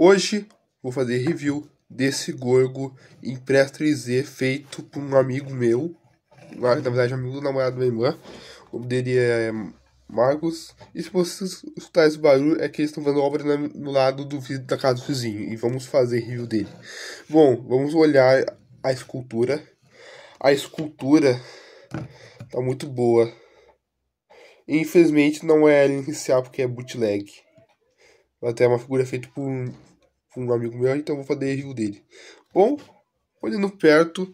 Hoje vou fazer review desse gorgo impresso 3 d feito por um amigo meu, na verdade amigo do namorado da minha irmã. O nome dele é Marcos. E se vocês escutarem esse barulho, é que eles estão fazendo obra no lado do vidro da casa do vizinho. E vamos fazer review dele. Bom, vamos olhar a escultura. A escultura tá muito boa. Infelizmente não é a inicial porque é bootleg. Ela até é uma figura feita por um, por um amigo meu, então vou fazer review dele. Bom, olhando perto,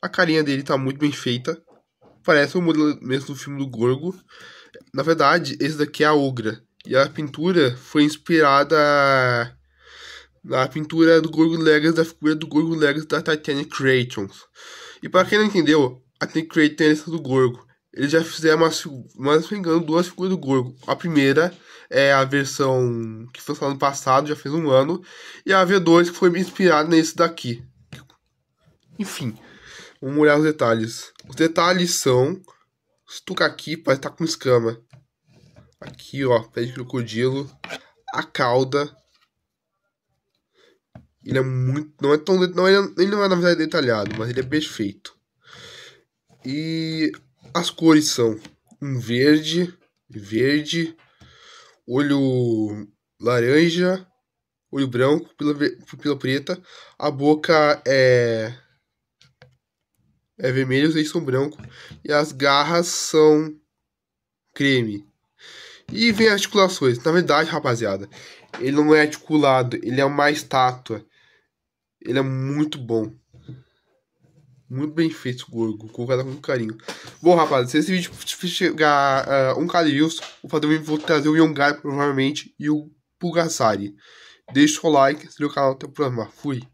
a carinha dele tá muito bem feita. Parece o modelo mesmo do filme do Gorgo. Na verdade, esse daqui é a Ogra. E a pintura foi inspirada na pintura do Gorgo Legacy, da figura do Gorgo Legacy da Titanic Creations. E para quem não entendeu, a Titanic Creations é do Gorgo eles já fizeram, uma, mas me engano, duas figuras do Gorgo. A primeira é a versão que foi lançada no passado, já fez um ano, e a V2 que foi inspirada nesse daqui. Enfim, vamos olhar os detalhes. Os detalhes são. Se tu aqui, parece estar tá com escama. Aqui, ó, pé de crocodilo. A cauda. Ele é muito. Não é tão. Não, é, ele, não é, na verdade, detalhado, mas ele é perfeito. E as cores são um verde, verde, olho laranja, olho branco, pupila, pupila preta, a boca é é vermelho, os dentes são branco e as garras são creme. E vem articulações. Na verdade, rapaziada, ele não é articulado, ele é uma estátua. Ele é muito bom. Muito bem feito, Gorgo. Colocada com carinho. Bom, rapaz, se esse vídeo chegar a uh, um Kalius, o Padrinho vou trazer o Yongai, provavelmente, e o Pugasari. Deixa o like, se o canal, até o próximo. Fui.